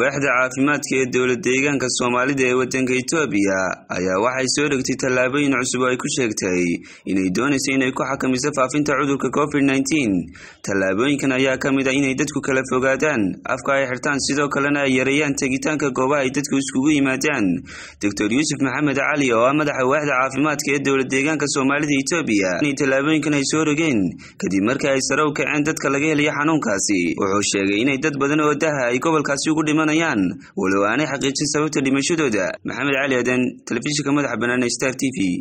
waaxda caafimaadka ee dowlad deegaanka soomaalida ee waddanka etoobiya ayaa waxay soo dhegtay tallaabooyin cusub oo ay ku sheegtay inay doonayso inay ku xakamiso faafinta cudurka covid nteen tallaabooyinkan ayaa ka mid ah inay dadku kala fogaadaan afka ay xirtaan sidoo kalena ay yareeyaan tegitaanka goobaha ay dadku iskugu yimaadaan doctor yuusuf maxamed cali oo ah madaxa waaxda caafimaadka ee dowlad deegaanka soomaalida etoobiya inay tallaabooyinkan ay soo rogeen kadib markii ay sare u kaceen dadka laga helaya xanuunkaasi wuxuu sheegay inay dad badan oo daha ay gobolkaasi ugu dhiman noqonayaan walow aanay xaqiijin sababta dhimashadooda maxamed cali aden telefishinka madaxa banaan star t v